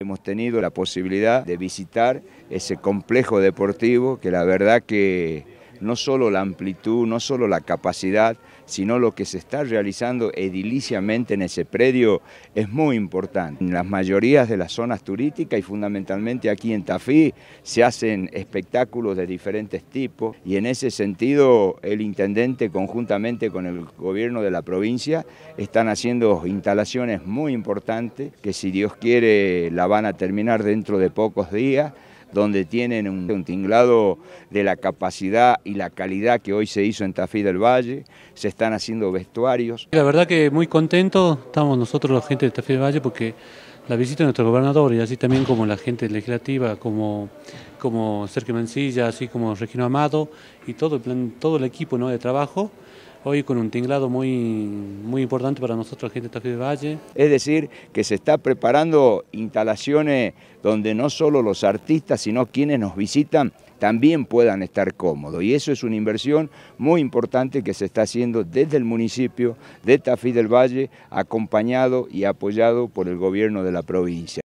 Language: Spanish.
Hemos tenido la posibilidad de visitar ese complejo deportivo que la verdad que no solo la amplitud, no solo la capacidad, sino lo que se está realizando ediliciamente en ese predio es muy importante. En las mayorías de las zonas turísticas y fundamentalmente aquí en Tafí se hacen espectáculos de diferentes tipos y en ese sentido el intendente conjuntamente con el gobierno de la provincia están haciendo instalaciones muy importantes que si Dios quiere la van a terminar dentro de pocos días donde tienen un, tinglado de la capacidad y la calidad que hoy se hizo en Tafí del Valle, se están haciendo vestuarios. La verdad que muy contentos estamos nosotros la gente de Tafí del Valle porque la visita de nuestro gobernador y así también como la gente legislativa, como, como Sergio Mancilla, así como Regino Amado y todo el, todo el equipo ¿no? de trabajo hoy con un tinglado muy, muy importante para nosotros, gente de Tafí del Valle. Es decir, que se está preparando instalaciones donde no solo los artistas, sino quienes nos visitan también puedan estar cómodos. Y eso es una inversión muy importante que se está haciendo desde el municipio de Tafí del Valle, acompañado y apoyado por el gobierno de la provincia.